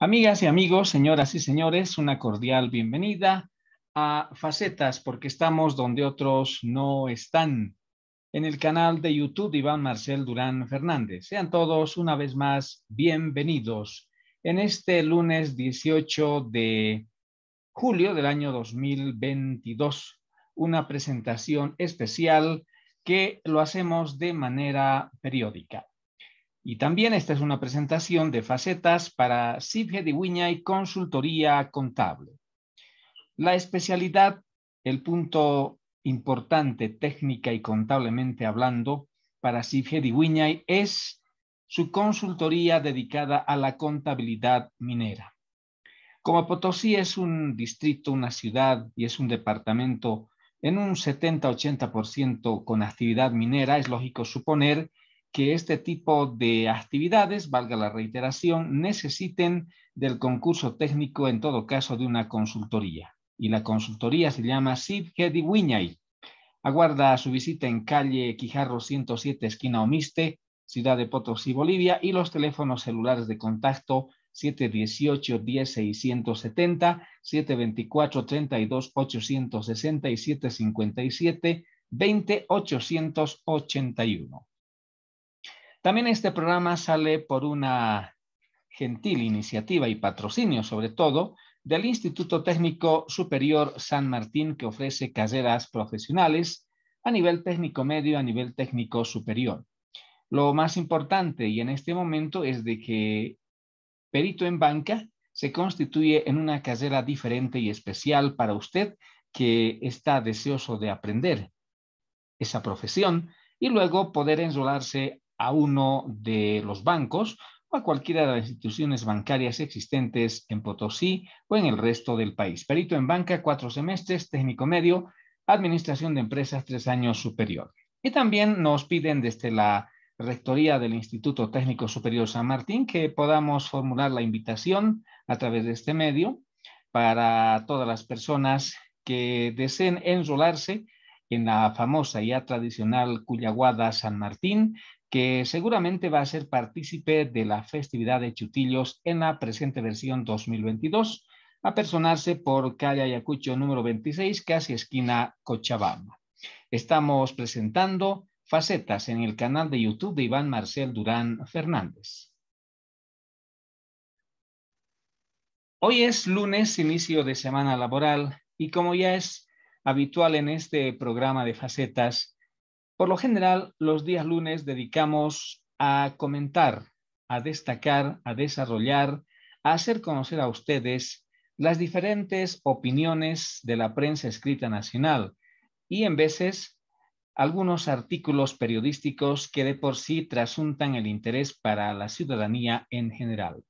Amigas y amigos, señoras y señores, una cordial bienvenida a Facetas, porque estamos donde otros no están, en el canal de YouTube de Iván Marcel Durán Fernández. Sean todos una vez más bienvenidos en este lunes 18 de julio del año 2022, una presentación especial que lo hacemos de manera periódica. Y también esta es una presentación de facetas para SIFGE de Consultoría Contable. La especialidad, el punto importante técnica y contablemente hablando para SIFGE de es su consultoría dedicada a la contabilidad minera. Como Potosí es un distrito, una ciudad y es un departamento en un 70-80% con actividad minera, es lógico suponer que este tipo de actividades, valga la reiteración, necesiten del concurso técnico, en todo caso, de una consultoría. Y la consultoría se llama Sid HEDI Wiñay. Aguarda su visita en calle Quijarro 107, esquina Omiste, ciudad de Potosí, Bolivia, y los teléfonos celulares de contacto 718-10670, 724-32-860 y 757 881 también este programa sale por una gentil iniciativa y patrocinio, sobre todo, del Instituto Técnico Superior San Martín, que ofrece carreras profesionales a nivel técnico medio, a nivel técnico superior. Lo más importante y en este momento es de que Perito en Banca se constituye en una carrera diferente y especial para usted que está deseoso de aprender esa profesión y luego poder enrolarse a uno de los bancos o a cualquiera de las instituciones bancarias existentes en Potosí o en el resto del país. Perito en banca, cuatro semestres, técnico medio, administración de empresas, tres años superior. Y también nos piden desde la Rectoría del Instituto Técnico Superior San Martín que podamos formular la invitación a través de este medio para todas las personas que deseen enrolarse en la famosa y ya tradicional Cuyaguada San Martín, que seguramente va a ser partícipe de la festividad de Chutillos en la presente versión 2022, a personarse por calle Ayacucho número 26, casi esquina Cochabamba. Estamos presentando Facetas en el canal de YouTube de Iván Marcel Durán Fernández. Hoy es lunes, inicio de semana laboral, y como ya es habitual en este programa de facetas, por lo general, los días lunes dedicamos a comentar, a destacar, a desarrollar, a hacer conocer a ustedes las diferentes opiniones de la prensa escrita nacional y en veces algunos artículos periodísticos que de por sí trasuntan el interés para la ciudadanía en general.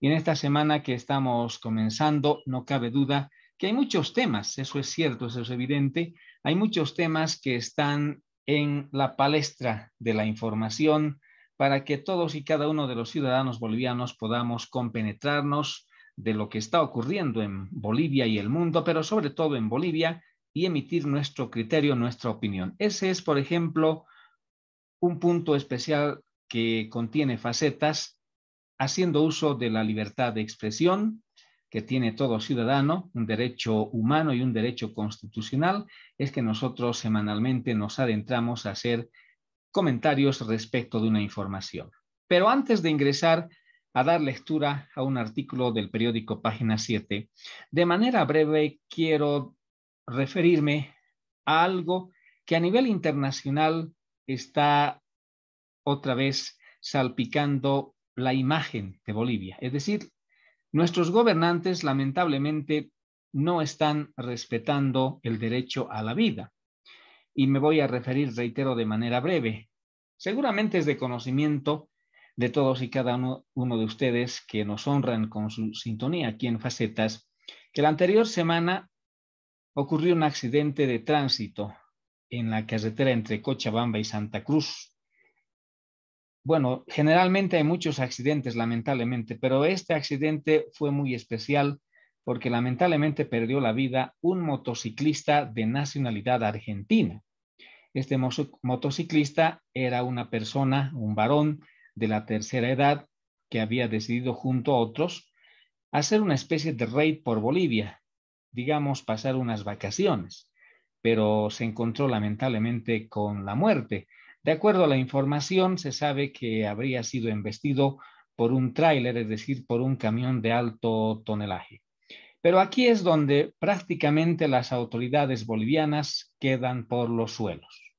Y en esta semana que estamos comenzando, no cabe duda que hay muchos temas, eso es cierto, eso es evidente, hay muchos temas que están en la palestra de la información para que todos y cada uno de los ciudadanos bolivianos podamos compenetrarnos de lo que está ocurriendo en Bolivia y el mundo, pero sobre todo en Bolivia, y emitir nuestro criterio, nuestra opinión. Ese es, por ejemplo, un punto especial que contiene facetas haciendo uso de la libertad de expresión, que tiene todo ciudadano, un derecho humano y un derecho constitucional, es que nosotros semanalmente nos adentramos a hacer comentarios respecto de una información. Pero antes de ingresar a dar lectura a un artículo del periódico Página 7, de manera breve quiero referirme a algo que a nivel internacional está otra vez salpicando la imagen de Bolivia, es decir, Nuestros gobernantes, lamentablemente, no están respetando el derecho a la vida. Y me voy a referir, reitero, de manera breve. Seguramente es de conocimiento de todos y cada uno, de ustedes que nos honran con su sintonía aquí en Facetas, que la anterior semana ocurrió un accidente de tránsito en la carretera entre Cochabamba y Santa Cruz bueno, generalmente hay muchos accidentes, lamentablemente, pero este accidente fue muy especial porque lamentablemente perdió la vida un motociclista de nacionalidad argentina. Este motociclista era una persona, un varón de la tercera edad que había decidido junto a otros hacer una especie de raid por Bolivia, digamos, pasar unas vacaciones, pero se encontró lamentablemente con la muerte. De acuerdo a la información, se sabe que habría sido embestido por un tráiler, es decir, por un camión de alto tonelaje. Pero aquí es donde prácticamente las autoridades bolivianas quedan por los suelos.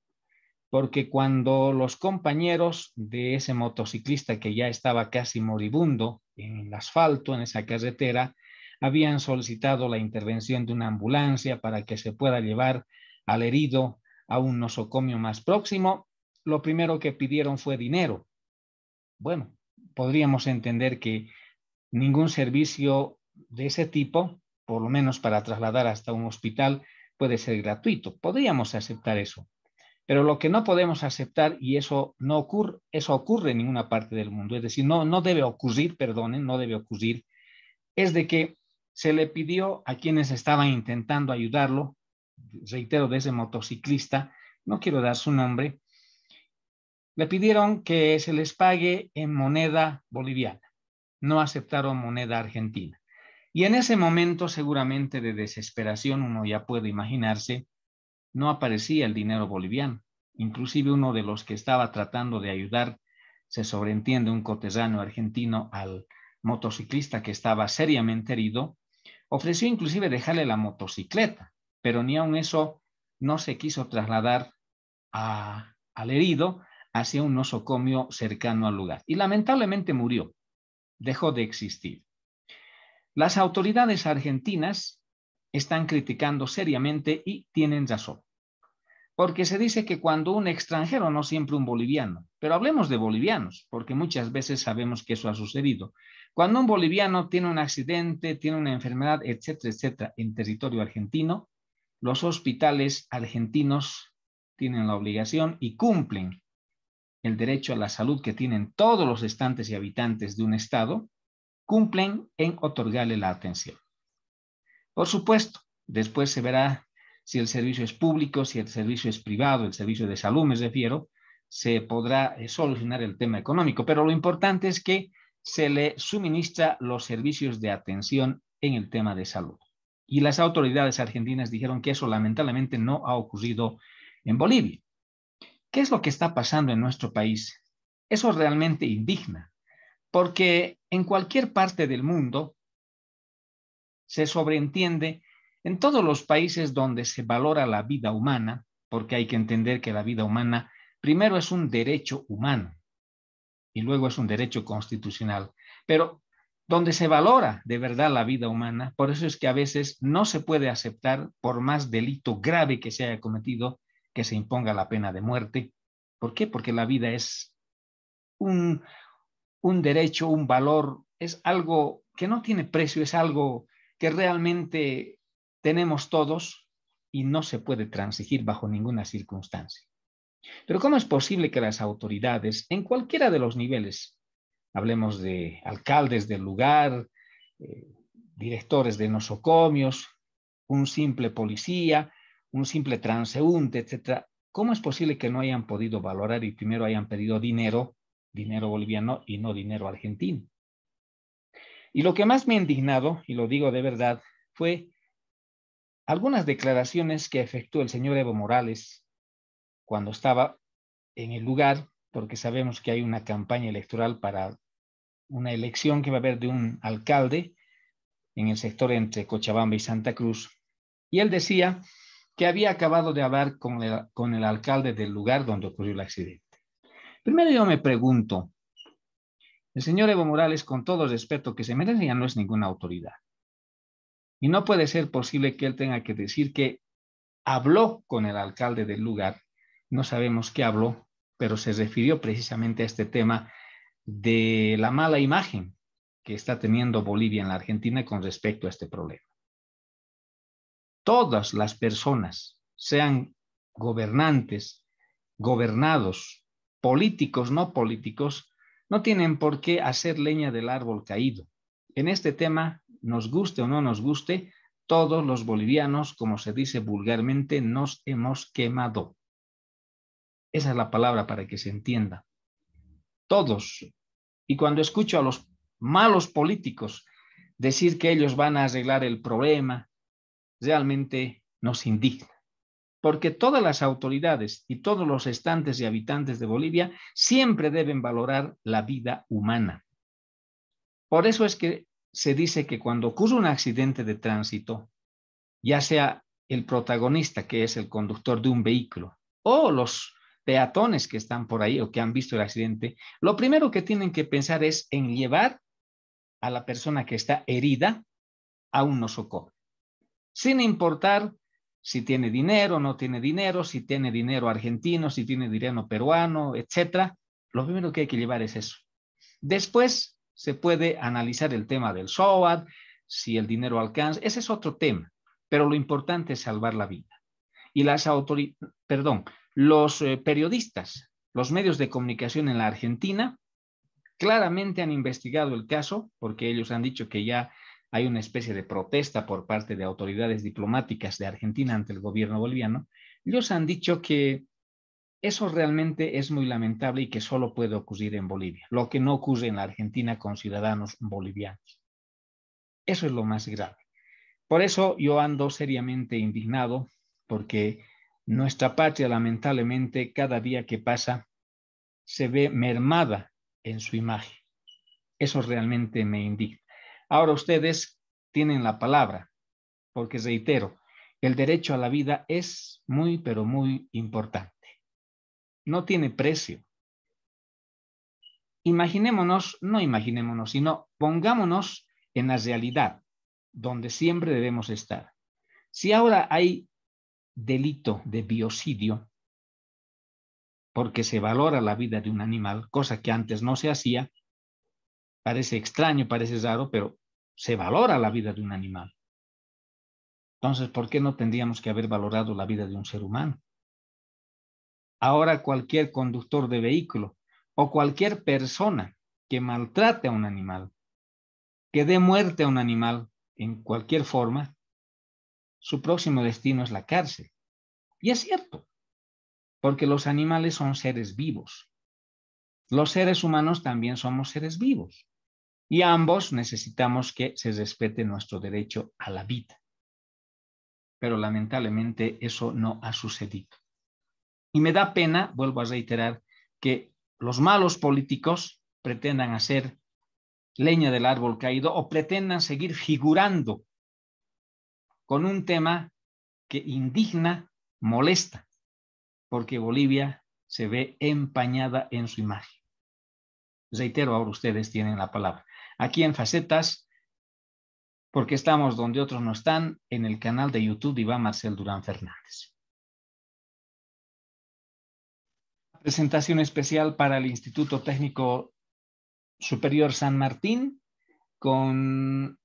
Porque cuando los compañeros de ese motociclista que ya estaba casi moribundo en el asfalto, en esa carretera, habían solicitado la intervención de una ambulancia para que se pueda llevar al herido a un nosocomio más próximo, lo primero que pidieron fue dinero. Bueno, podríamos entender que ningún servicio de ese tipo, por lo menos para trasladar hasta un hospital, puede ser gratuito. Podríamos aceptar eso. Pero lo que no podemos aceptar, y eso no ocurre, eso ocurre en ninguna parte del mundo, es decir, no, no debe ocurrir, perdonen, no debe ocurrir, es de que se le pidió a quienes estaban intentando ayudarlo, reitero, de ese motociclista, no quiero dar su nombre, le pidieron que se les pague en moneda boliviana. No aceptaron moneda argentina. Y en ese momento, seguramente de desesperación, uno ya puede imaginarse, no aparecía el dinero boliviano. Inclusive uno de los que estaba tratando de ayudar, se sobreentiende un cortesano argentino al motociclista que estaba seriamente herido, ofreció inclusive dejarle la motocicleta, pero ni aun eso no se quiso trasladar al herido, hacia un nosocomio cercano al lugar y lamentablemente murió, dejó de existir. Las autoridades argentinas están criticando seriamente y tienen razón, porque se dice que cuando un extranjero, no siempre un boliviano, pero hablemos de bolivianos, porque muchas veces sabemos que eso ha sucedido, cuando un boliviano tiene un accidente, tiene una enfermedad, etcétera, etcétera, en territorio argentino, los hospitales argentinos tienen la obligación y cumplen el derecho a la salud que tienen todos los estantes y habitantes de un Estado, cumplen en otorgarle la atención. Por supuesto, después se verá si el servicio es público, si el servicio es privado, el servicio de salud me refiero, se podrá eh, solucionar el tema económico, pero lo importante es que se le suministra los servicios de atención en el tema de salud. Y las autoridades argentinas dijeron que eso lamentablemente no ha ocurrido en Bolivia. ¿Qué es lo que está pasando en nuestro país? Eso realmente indigna, porque en cualquier parte del mundo se sobreentiende en todos los países donde se valora la vida humana, porque hay que entender que la vida humana primero es un derecho humano y luego es un derecho constitucional, pero donde se valora de verdad la vida humana, por eso es que a veces no se puede aceptar, por más delito grave que se haya cometido, que se imponga la pena de muerte. ¿Por qué? Porque la vida es un, derecho, un valor, es algo que no tiene precio, es algo que realmente tenemos todos y no se puede transigir bajo ninguna circunstancia. Pero ¿cómo es posible que las autoridades, en cualquiera de los niveles, hablemos de alcaldes del lugar, eh, directores de nosocomios, un simple policía, un simple transeúnte, etcétera, ¿cómo es posible que no hayan podido valorar y primero hayan pedido dinero, dinero boliviano y no dinero argentino? Y lo que más me ha indignado, y lo digo de verdad, fue algunas declaraciones que efectuó el señor Evo Morales cuando estaba en el lugar, porque sabemos que hay una campaña electoral para una elección que va a haber de un alcalde en el sector entre Cochabamba y Santa Cruz. Y él decía que había acabado de hablar con el, alcalde del lugar donde ocurrió el accidente. Primero yo me pregunto, el señor Evo Morales, con todo el respeto que se merece, ya no es ninguna autoridad. Y no puede ser posible que él tenga que decir que habló con el alcalde del lugar. No sabemos qué habló, pero se refirió precisamente a este tema de la mala imagen que está teniendo Bolivia en la Argentina con respecto a este problema todas las personas, sean gobernantes, gobernados, políticos, no políticos, no tienen por qué hacer leña del árbol caído. En este tema, nos guste o no nos guste, todos los bolivianos, como se dice vulgarmente, nos hemos quemado. Esa es la palabra para que se entienda. Todos. Y cuando escucho a los malos políticos decir que ellos van a arreglar el problema, realmente nos indigna, porque todas las autoridades y todos los estantes y habitantes de Bolivia siempre deben valorar la vida humana. Por eso es que se dice que cuando ocurre un accidente de tránsito, ya sea el protagonista, que es el conductor de un vehículo, o los peatones que están por ahí o que han visto el accidente, lo primero que tienen que pensar es en llevar a la persona que está herida a un nosocomio sin importar si tiene dinero o no tiene dinero, si tiene dinero argentino, si tiene dinero peruano, etcétera. Lo primero que hay que llevar es eso. Después se puede analizar el tema del SOAD, si el dinero alcanza, ese es otro tema, pero lo importante es salvar la vida. Y las autoridades, perdón, los eh, periodistas, los medios de comunicación en la Argentina claramente han investigado el caso porque ellos han dicho que ya hay una especie de protesta por parte de autoridades diplomáticas de Argentina ante el gobierno boliviano, ellos han dicho que eso realmente es muy lamentable y que solo puede ocurrir en Bolivia, lo que no ocurre en la Argentina con ciudadanos bolivianos. Eso es lo más grave. Por eso yo ando seriamente indignado porque nuestra patria lamentablemente cada día que pasa se ve mermada en su imagen. Eso realmente me indigna. Ahora ustedes tienen la palabra, porque reitero, el derecho a la vida es muy, pero muy importante. No tiene precio. Imaginémonos, no imaginémonos, sino pongámonos en la realidad, donde siempre debemos estar. Si ahora hay delito de biocidio, porque se valora la vida de un animal, cosa que antes no se hacía, parece extraño, parece raro, pero se valora la vida de un animal. Entonces, ¿por qué no tendríamos que haber valorado la vida de un ser humano? Ahora cualquier conductor de vehículo o cualquier persona que maltrate a un animal, que dé muerte a un animal en cualquier forma, su próximo destino es la cárcel. Y es cierto, porque los animales son seres vivos. Los seres humanos también somos seres vivos y ambos necesitamos que se respete nuestro derecho a la vida. Pero lamentablemente eso no ha sucedido. Y me da pena, vuelvo a reiterar, que los malos políticos pretendan hacer leña del árbol caído o pretendan seguir figurando con un tema que indigna, molesta, porque Bolivia se ve empañada en su imagen. Reitero, ahora ustedes tienen la palabra aquí en Facetas, porque estamos donde otros no están, en el canal de YouTube de Iván Marcel Durán Fernández. Presentación especial para el Instituto Técnico Superior San Martín con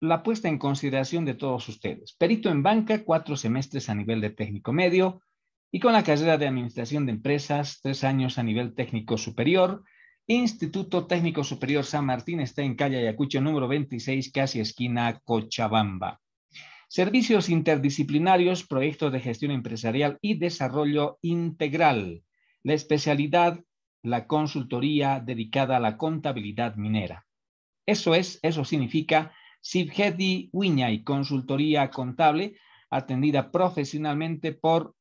la puesta en consideración de todos ustedes. Perito en banca, cuatro semestres a nivel de técnico medio y con la carrera de Administración de Empresas, tres años a nivel técnico superior Instituto Técnico Superior San Martín está en calle Ayacucho número 26, casi esquina Cochabamba. Servicios interdisciplinarios, proyectos de gestión empresarial y desarrollo integral. La especialidad, la consultoría dedicada a la contabilidad minera. Eso es, eso significa Sibgedi Uña y Consultoría Contable, atendida profesionalmente por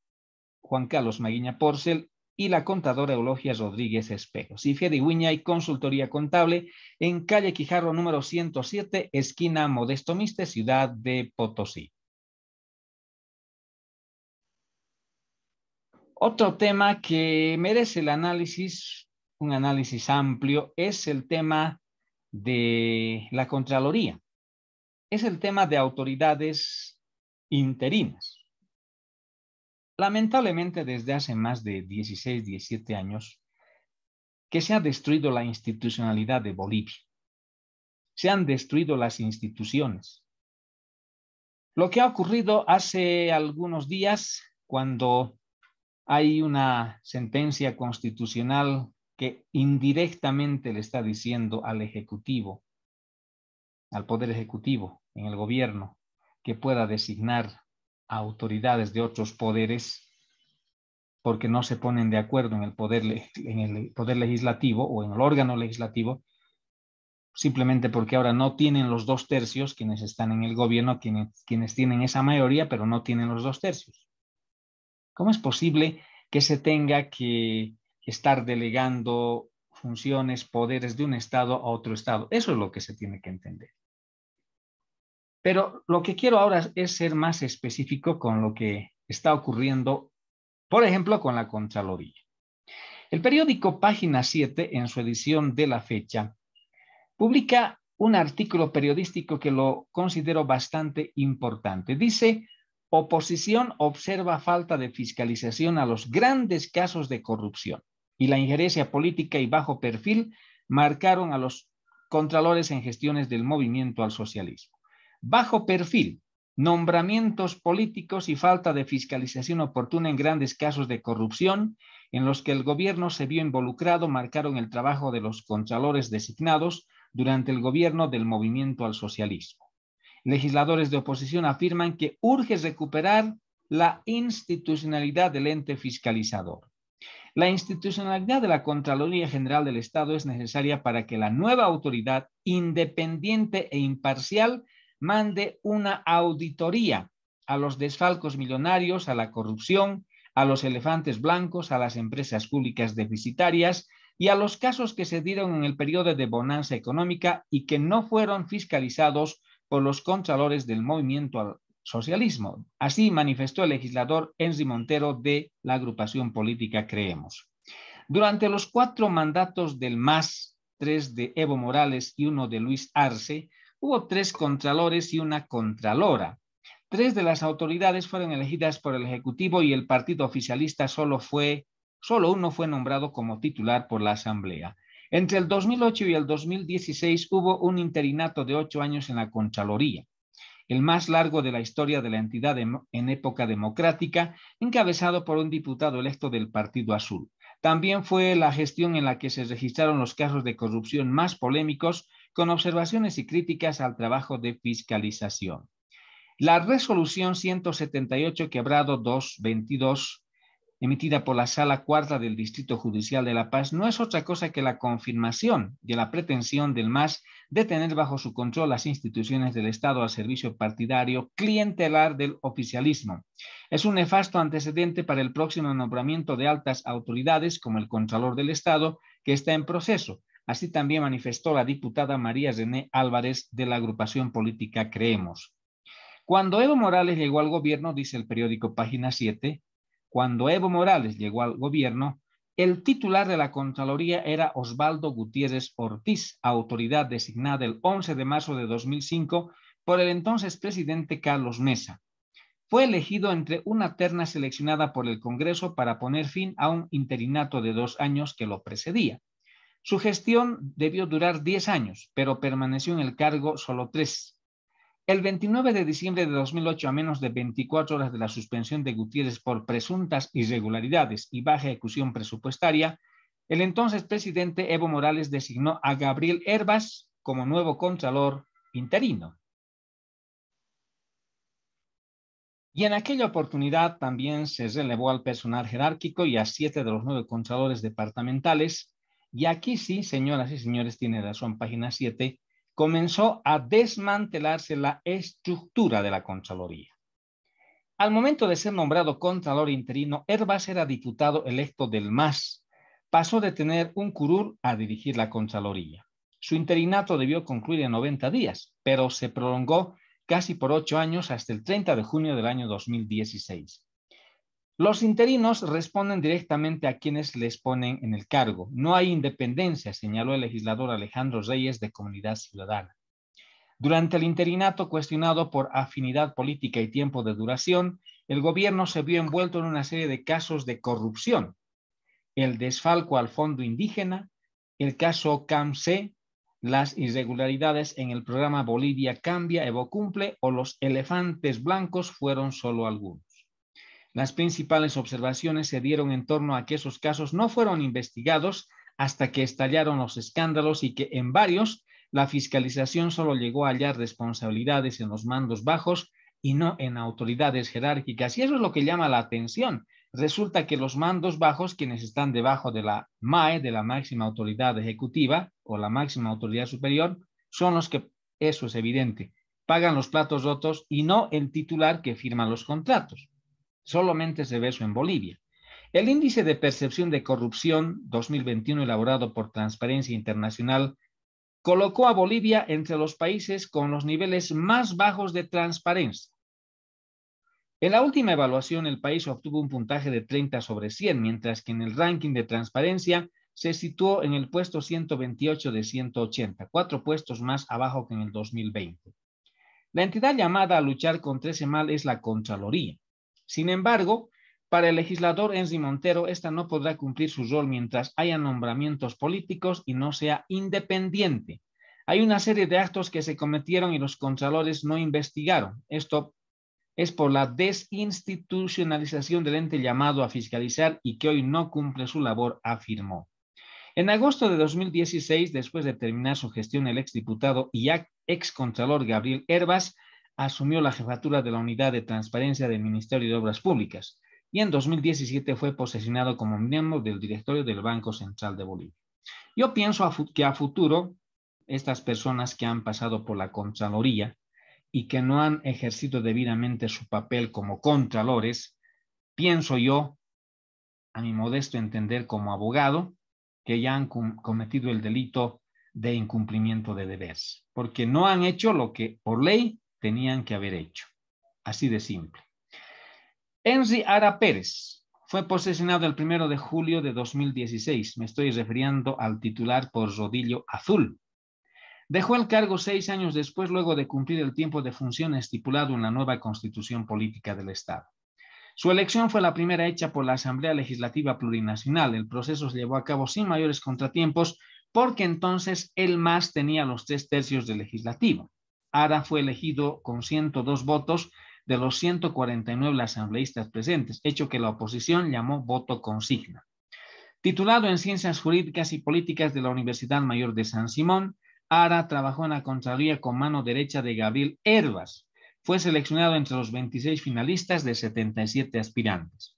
Juan Carlos Maguiña Porcel y la contadora Eulogia Rodríguez Espejo. Cifia de Guiña y Consultoría Contable en calle Quijarro número 107, esquina Modesto Miste, ciudad de Potosí. Otro tema que merece el análisis, un análisis amplio, es el tema de la Contraloría. Es el tema de autoridades interinas. Lamentablemente, desde hace más de 16, 17 años, que se ha destruido la institucionalidad de Bolivia. Se han destruido las instituciones. Lo que ha ocurrido hace algunos días, cuando hay una sentencia constitucional que indirectamente le está diciendo al Ejecutivo, al Poder Ejecutivo, en el gobierno, que pueda designar autoridades de otros poderes porque no se ponen de acuerdo en el poder, en el poder legislativo o en el órgano legislativo, simplemente porque ahora no tienen los dos tercios quienes están en el gobierno, quienes, quienes tienen esa mayoría, pero no tienen los dos tercios. ¿Cómo es posible que se tenga que estar delegando funciones, poderes de un Estado a otro Estado? Eso es lo que se tiene que entender. Pero lo que quiero ahora es ser más específico con lo que está ocurriendo, por ejemplo, con la Contraloría. El periódico Página 7, en su edición de la fecha, publica un artículo periodístico que lo considero bastante importante. Dice, oposición observa falta de fiscalización a los grandes casos de corrupción y la injerencia política y bajo perfil marcaron a los contralores en gestiones del movimiento al socialismo. Bajo perfil, nombramientos políticos y falta de fiscalización oportuna en grandes casos de corrupción en los que el gobierno se vio involucrado marcaron el trabajo de los contralores designados durante el gobierno del movimiento al socialismo. Legisladores de oposición afirman que urge recuperar la institucionalidad del ente fiscalizador. La institucionalidad de la Contraloría General del Estado es necesaria para que la nueva autoridad, independiente e imparcial, mande una auditoría a los desfalcos millonarios, a la corrupción, a los elefantes blancos, a las empresas públicas deficitarias y a los casos que se dieron en el periodo de bonanza económica y que no fueron fiscalizados por los contralores del movimiento al socialismo. Así manifestó el legislador Enzi Montero de la agrupación política Creemos. Durante los cuatro mandatos del MAS, tres de Evo Morales y uno de Luis Arce, Hubo tres contralores y una contralora. Tres de las autoridades fueron elegidas por el Ejecutivo y el partido oficialista solo fue, solo uno fue nombrado como titular por la Asamblea. Entre el 2008 y el 2016 hubo un interinato de ocho años en la Contraloría, el más largo de la historia de la entidad en, en época democrática, encabezado por un diputado electo del Partido Azul. También fue la gestión en la que se registraron los casos de corrupción más polémicos con observaciones y críticas al trabajo de fiscalización. La resolución 178 quebrado 222 emitida por la Sala Cuarta del Distrito Judicial de La Paz no es otra cosa que la confirmación de la pretensión del MAS de tener bajo su control las instituciones del Estado al servicio partidario clientelar del oficialismo. Es un nefasto antecedente para el próximo nombramiento de altas autoridades como el Contralor del Estado que está en proceso Así también manifestó la diputada María René Álvarez de la agrupación política Creemos. Cuando Evo Morales llegó al gobierno, dice el periódico Página 7, cuando Evo Morales llegó al gobierno, el titular de la Contraloría era Osvaldo Gutiérrez Ortiz, autoridad designada el 11 de marzo de 2005 por el entonces presidente Carlos Mesa. Fue elegido entre una terna seleccionada por el Congreso para poner fin a un interinato de dos años que lo precedía. Su gestión debió durar 10 años, pero permaneció en el cargo solo tres. El 29 de diciembre de 2008, a menos de 24 horas de la suspensión de Gutiérrez por presuntas irregularidades y baja ejecución presupuestaria, el entonces presidente Evo Morales designó a Gabriel Herbas como nuevo contralor interino. Y en aquella oportunidad también se relevó al personal jerárquico y a siete de los nueve contralores departamentales y aquí sí, señoras y señores, tiene razón, página 7, comenzó a desmantelarse la estructura de la Contraloría. Al momento de ser nombrado Contralor interino, Herbas era diputado electo del MAS. Pasó de tener un curur a dirigir la Contraloría. Su interinato debió concluir en 90 días, pero se prolongó casi por ocho años hasta el 30 de junio del año 2016. Los interinos responden directamente a quienes les ponen en el cargo. No hay independencia, señaló el legislador Alejandro Reyes de Comunidad Ciudadana. Durante el interinato cuestionado por afinidad política y tiempo de duración, el gobierno se vio envuelto en una serie de casos de corrupción. El desfalco al fondo indígena, el caso CAMC, las irregularidades en el programa Bolivia Cambia, Evo Cumple o los elefantes blancos fueron solo algunos. Las principales observaciones se dieron en torno a que esos casos no fueron investigados hasta que estallaron los escándalos y que en varios la fiscalización solo llegó a hallar responsabilidades en los mandos bajos y no en autoridades jerárquicas. Y eso es lo que llama la atención. Resulta que los mandos bajos, quienes están debajo de la MAE, de la máxima autoridad ejecutiva o la máxima autoridad superior, son los que, eso es evidente, pagan los platos rotos y no el titular que firma los contratos. Solamente se ve eso en Bolivia. El índice de percepción de corrupción 2021 elaborado por Transparencia Internacional colocó a Bolivia entre los países con los niveles más bajos de transparencia. En la última evaluación, el país obtuvo un puntaje de 30 sobre 100, mientras que en el ranking de transparencia se situó en el puesto 128 de 180, cuatro puestos más abajo que en el 2020. La entidad llamada a luchar contra ese mal es la Contraloría. Sin embargo, para el legislador Enzi Montero, esta no podrá cumplir su rol mientras haya nombramientos políticos y no sea independiente. Hay una serie de actos que se cometieron y los contralores no investigaron. Esto es por la desinstitucionalización del ente llamado a fiscalizar y que hoy no cumple su labor, afirmó. En agosto de 2016, después de terminar su gestión, el exdiputado y excontralor Gabriel Herbas asumió la jefatura de la Unidad de Transparencia del Ministerio de Obras Públicas y en 2017 fue posesionado como miembro del directorio del Banco Central de Bolivia. Yo pienso que a futuro estas personas que han pasado por la Contraloría y que no han ejercido debidamente su papel como contralores, pienso yo, a mi modesto entender como abogado, que ya han cometido el delito de incumplimiento de deberes, porque no han hecho lo que por ley tenían que haber hecho. Así de simple. Henry Ara Pérez fue posesionado el primero de julio de 2016. Me estoy refiriendo al titular por rodillo azul. Dejó el cargo seis años después, luego de cumplir el tiempo de función estipulado en la nueva constitución política del Estado. Su elección fue la primera hecha por la Asamblea Legislativa Plurinacional. El proceso se llevó a cabo sin mayores contratiempos porque entonces él más tenía los tres tercios del legislativo. Ara fue elegido con 102 votos de los 149 asambleístas presentes, hecho que la oposición llamó voto consigna. Titulado en Ciencias Jurídicas y Políticas de la Universidad Mayor de San Simón, Ara trabajó en la Contraloría con mano derecha de Gabriel Herbas. Fue seleccionado entre los 26 finalistas de 77 aspirantes.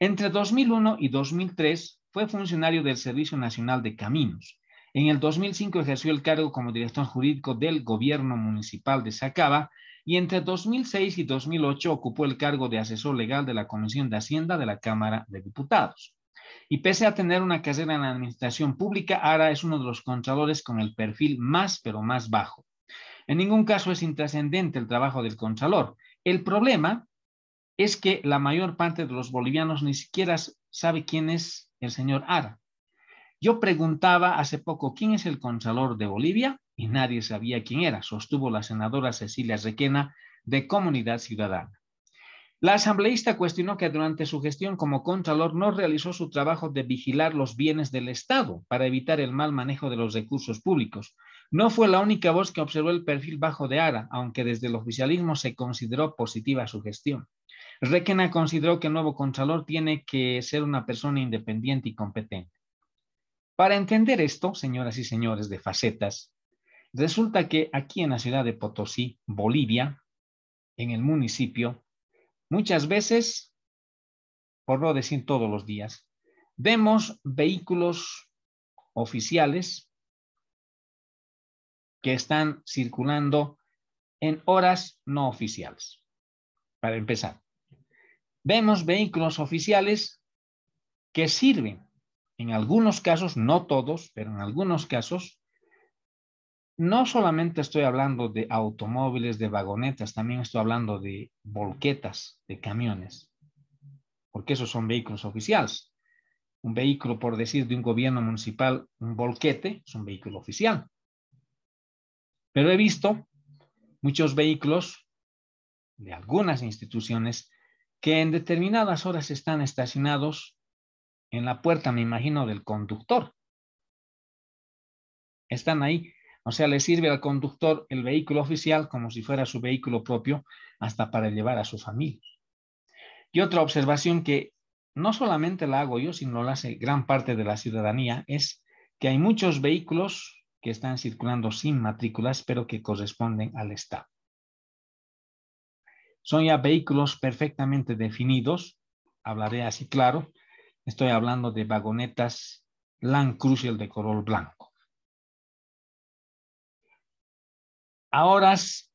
Entre 2001 y 2003 fue funcionario del Servicio Nacional de Caminos. En el 2005 ejerció el cargo como director jurídico del gobierno municipal de Sacaba y entre 2006 y 2008 ocupó el cargo de asesor legal de la Comisión de Hacienda de la Cámara de Diputados. Y pese a tener una carrera en la administración pública, Ara es uno de los contadores con el perfil más, pero más bajo. En ningún caso es intrascendente el trabajo del contralor. El problema es que la mayor parte de los bolivianos ni siquiera sabe quién es el señor Ara. Yo preguntaba hace poco quién es el Contralor de Bolivia y nadie sabía quién era, sostuvo la senadora Cecilia Requena de Comunidad Ciudadana. La asambleísta cuestionó que durante su gestión como Contralor no realizó su trabajo de vigilar los bienes del Estado para evitar el mal manejo de los recursos públicos. No fue la única voz que observó el perfil bajo de Ara, aunque desde el oficialismo se consideró positiva su gestión. Requena consideró que el nuevo Contralor tiene que ser una persona independiente y competente. Para entender esto, señoras y señores de facetas, resulta que aquí en la ciudad de Potosí, Bolivia, en el municipio, muchas veces, por no decir todos los días, vemos vehículos oficiales que están circulando en horas no oficiales. Para empezar, vemos vehículos oficiales que sirven en algunos casos, no todos, pero en algunos casos, no solamente estoy hablando de automóviles, de vagonetas, también estoy hablando de volquetas, de camiones, porque esos son vehículos oficiales. Un vehículo, por decir, de un gobierno municipal, un volquete, es un vehículo oficial. Pero he visto muchos vehículos de algunas instituciones que en determinadas horas están estacionados en la puerta, me imagino, del conductor. Están ahí. O sea, le sirve al conductor el vehículo oficial como si fuera su vehículo propio, hasta para llevar a su familia. Y otra observación que no solamente la hago yo, sino la hace gran parte de la ciudadanía, es que hay muchos vehículos que están circulando sin matrículas, pero que corresponden al Estado. Son ya vehículos perfectamente definidos, hablaré así claro, Estoy hablando de vagonetas Land Crucial de color blanco. A horas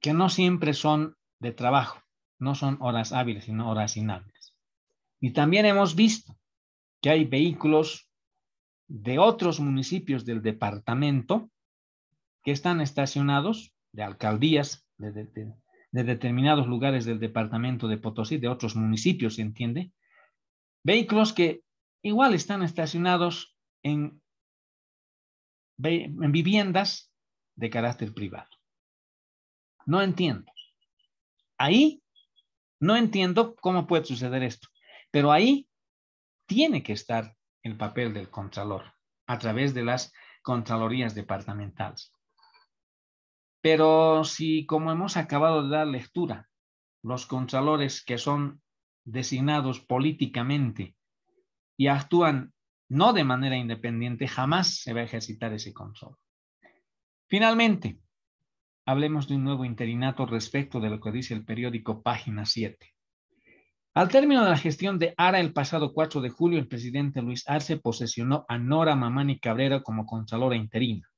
que no siempre son de trabajo, no son horas hábiles, sino horas inhábiles. Y también hemos visto que hay vehículos de otros municipios del departamento que están estacionados, de alcaldías, de determinados lugares del departamento de Potosí, de otros municipios, se entiende, Vehículos que igual están estacionados en, viviendas de carácter privado. No entiendo. Ahí no entiendo cómo puede suceder esto, pero ahí tiene que estar el papel del contralor a través de las contralorías departamentales. Pero si, como hemos acabado de dar lectura, los contralores que son designados políticamente y actúan no de manera independiente, jamás se va a ejercitar ese control. Finalmente, hablemos de un nuevo interinato respecto de lo que dice el periódico Página 7. Al término de la gestión de ARA el pasado 4 de julio, el presidente Luis Arce posesionó a Nora Mamani Cabrera como contralora interina.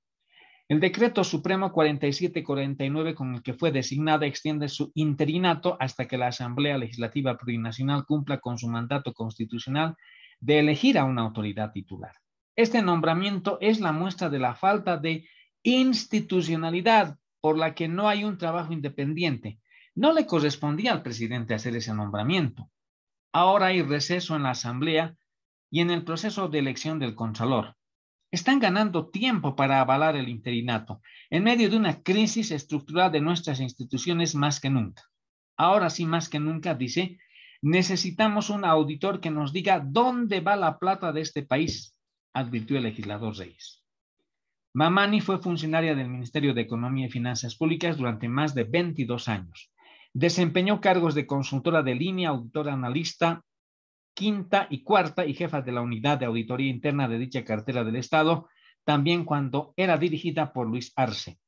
El decreto supremo 4749 con el que fue designada extiende su interinato hasta que la Asamblea Legislativa Plurinacional cumpla con su mandato constitucional de elegir a una autoridad titular. Este nombramiento es la muestra de la falta de institucionalidad por la que no hay un trabajo independiente. No le correspondía al presidente hacer ese nombramiento. Ahora hay receso en la Asamblea y en el proceso de elección del Contralor están ganando tiempo para avalar el interinato, en medio de una crisis estructural de nuestras instituciones más que nunca. Ahora sí, más que nunca, dice, necesitamos un auditor que nos diga dónde va la plata de este país, advirtió el legislador Reyes. Mamani fue funcionaria del Ministerio de Economía y Finanzas Públicas durante más de 22 años. Desempeñó cargos de consultora de línea, auditora analista, quinta y cuarta y jefas de la unidad de auditoría interna de dicha cartera del Estado, también cuando era dirigida por Luis Arce.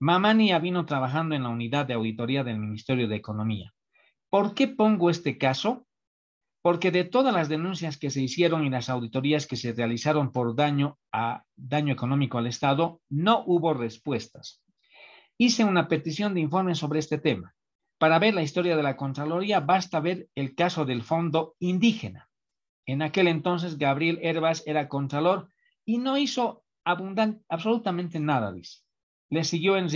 Mamani vino trabajando en la unidad de auditoría del Ministerio de Economía. ¿Por qué pongo este caso? Porque de todas las denuncias que se hicieron y las auditorías que se realizaron por daño a daño económico al Estado, no hubo respuestas. Hice una petición de informe sobre este tema. Para ver la historia de la Contraloría basta ver el caso del fondo indígena. En aquel entonces Gabriel Herbas era contralor y no hizo absolutamente nada, dice. Le siguió en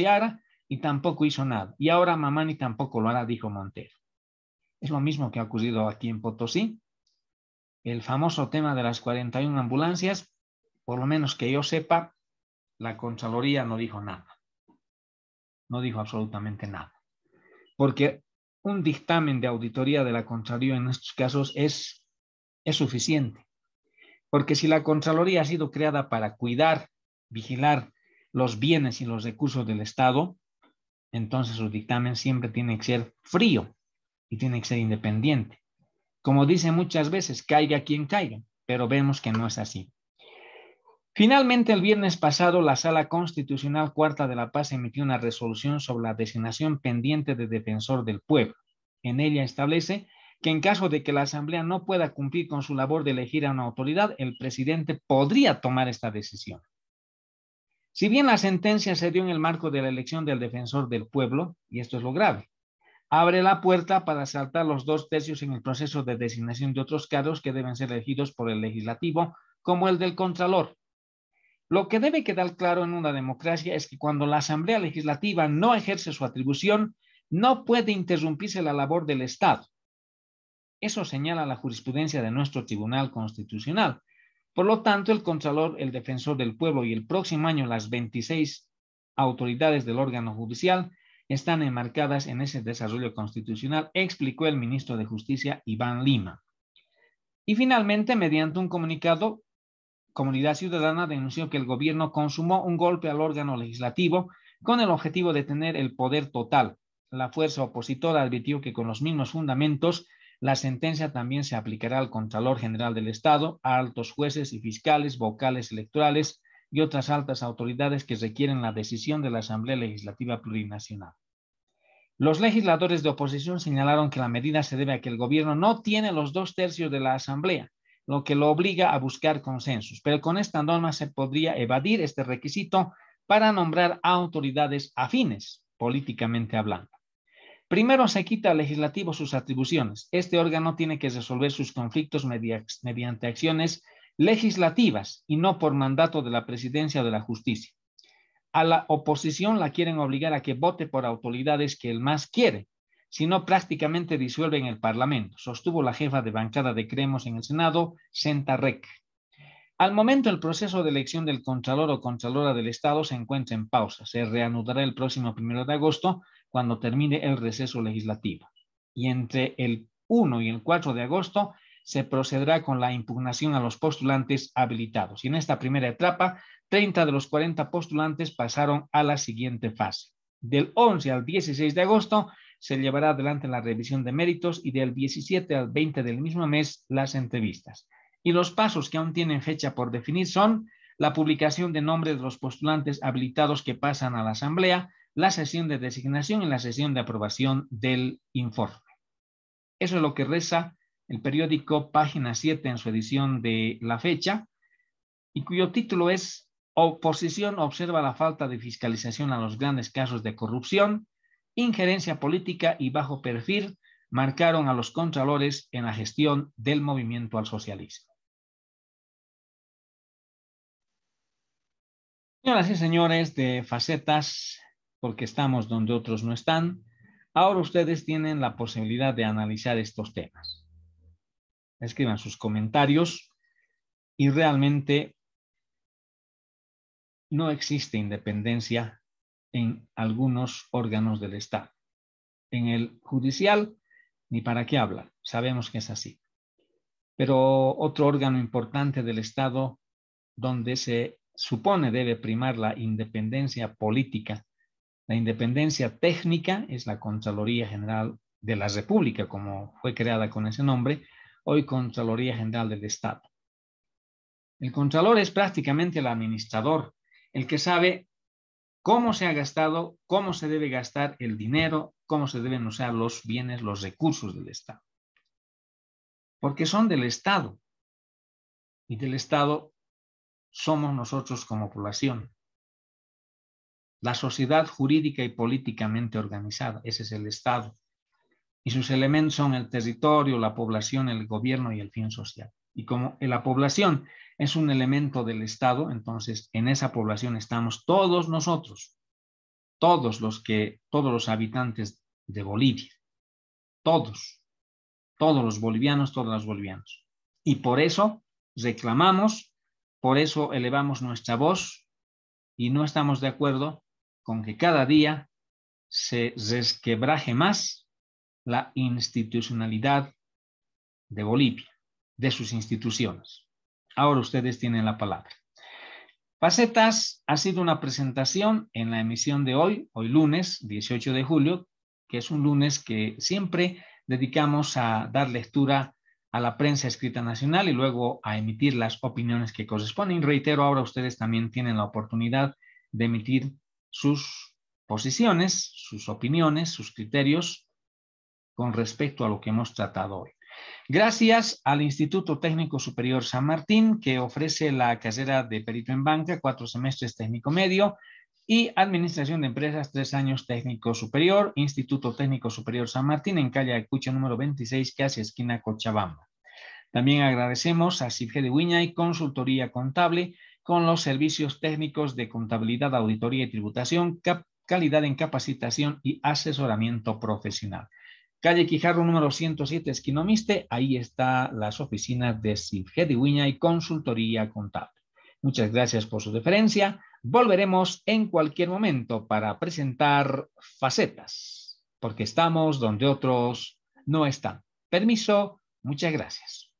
y tampoco hizo nada. Y ahora Mamani tampoco lo hará, dijo Montero. Es lo mismo que ha ocurrido aquí en Potosí. El famoso tema de las 41 ambulancias, por lo menos que yo sepa, la Contraloría no dijo nada. No dijo absolutamente nada porque un dictamen de auditoría de la Contraloría en estos casos es, suficiente. Porque si la Contraloría ha sido creada para cuidar, vigilar los bienes y los recursos del Estado, entonces su dictamen siempre tiene que ser frío y tiene que ser independiente. Como dice muchas veces, caiga quien caiga, pero vemos que no es así. Finalmente, el viernes pasado, la Sala Constitucional Cuarta de la Paz emitió una resolución sobre la designación pendiente de defensor del pueblo. En ella establece que en caso de que la Asamblea no pueda cumplir con su labor de elegir a una autoridad, el presidente podría tomar esta decisión. Si bien la sentencia se dio en el marco de la elección del defensor del pueblo, y esto es lo grave, abre la puerta para saltar los dos tercios en el proceso de designación de otros cargos que deben ser elegidos por el legislativo, como el del contralor, lo que debe quedar claro en una democracia es que cuando la Asamblea Legislativa no ejerce su atribución, no puede interrumpirse la labor del Estado. Eso señala la jurisprudencia de nuestro Tribunal Constitucional. Por lo tanto, el Contralor, el Defensor del Pueblo y el próximo año las 26 autoridades del órgano judicial están enmarcadas en ese desarrollo constitucional, explicó el ministro de Justicia Iván Lima. Y finalmente, mediante un comunicado, Comunidad Ciudadana denunció que el gobierno consumó un golpe al órgano legislativo con el objetivo de tener el poder total. La fuerza opositora advirtió que con los mismos fundamentos, la sentencia también se aplicará al Contralor General del Estado, a altos jueces y fiscales, vocales electorales y otras altas autoridades que requieren la decisión de la Asamblea Legislativa Plurinacional. Los legisladores de oposición señalaron que la medida se debe a que el gobierno no tiene los dos tercios de la Asamblea lo que lo obliga a buscar consensos. Pero con esta norma se podría evadir este requisito para nombrar a autoridades afines, políticamente hablando. Primero se quita al legislativo sus atribuciones. Este órgano tiene que resolver sus conflictos mediante acciones legislativas y no por mandato de la presidencia o de la justicia. A la oposición la quieren obligar a que vote por autoridades que él más quiere, sino prácticamente disuelven el Parlamento, sostuvo la jefa de bancada de Cremos en el Senado, Senta Rec. Al momento el proceso de elección del Contralor o Contralora del Estado se encuentra en pausa. Se reanudará el próximo primero de agosto cuando termine el receso legislativo. Y entre el 1 y el 4 de agosto se procederá con la impugnación a los postulantes habilitados. Y en esta primera etapa, 30 de los 40 postulantes pasaron a la siguiente fase. Del 11 al 16 de agosto se llevará adelante la revisión de méritos y del 17 al 20 del mismo mes las entrevistas. Y los pasos que aún tienen fecha por definir son la publicación de nombres de los postulantes habilitados que pasan a la Asamblea, la sesión de designación y la sesión de aprobación del informe. Eso es lo que reza el periódico Página 7 en su edición de la fecha y cuyo título es Oposición observa la falta de fiscalización a los grandes casos de corrupción, injerencia política y bajo perfil marcaron a los contralores en la gestión del movimiento al socialismo. Señoras y señores de facetas, porque estamos donde otros no están, ahora ustedes tienen la posibilidad de analizar estos temas. Escriban sus comentarios y realmente no existe independencia en algunos órganos del Estado. En el judicial, ni para qué habla, sabemos que es así. Pero otro órgano importante del Estado donde se supone debe primar la independencia política, la independencia técnica es la Contraloría General de la República, como fue creada con ese nombre, hoy Contraloría General del Estado. El Contralor es prácticamente el administrador, el que sabe cómo se ha gastado, cómo se debe gastar el dinero, cómo se deben usar los bienes, los recursos del Estado. Porque son del Estado. Y del Estado somos nosotros como población. La sociedad jurídica y políticamente organizada, ese es el Estado. Y sus elementos son el territorio, la población, el gobierno y el fin social y como la población es un elemento del Estado, entonces en esa población estamos todos nosotros, todos los que, todos los habitantes de Bolivia, todos, todos los bolivianos, todos los bolivianos. Y por eso reclamamos, por eso elevamos nuestra voz y no estamos de acuerdo con que cada día se resquebraje más la institucionalidad de Bolivia de sus instituciones. Ahora ustedes tienen la palabra. Facetas ha sido una presentación en la emisión de hoy, hoy lunes 18 de julio, que es un lunes que siempre dedicamos a dar lectura a la prensa escrita nacional y luego a emitir las opiniones que corresponden. Reitero, ahora ustedes también tienen la oportunidad de emitir sus posiciones, sus opiniones, sus criterios con respecto a lo que hemos tratado hoy. Gracias al Instituto Técnico Superior San Martín, que ofrece la carrera de perito en banca, cuatro semestres técnico medio, y Administración de Empresas, tres años técnico superior, Instituto Técnico Superior San Martín, en calle Acucha número 26, hace esquina Cochabamba. También agradecemos a Cifre de y Consultoría Contable con los servicios técnicos de contabilidad, auditoría y tributación, calidad en capacitación y asesoramiento profesional. Calle Quijarro número 107, Esquinomiste. Ahí están las oficinas de Silge y Consultoría Contable. Muchas gracias por su deferencia. Volveremos en cualquier momento para presentar facetas, porque estamos donde otros no están. Permiso, muchas gracias.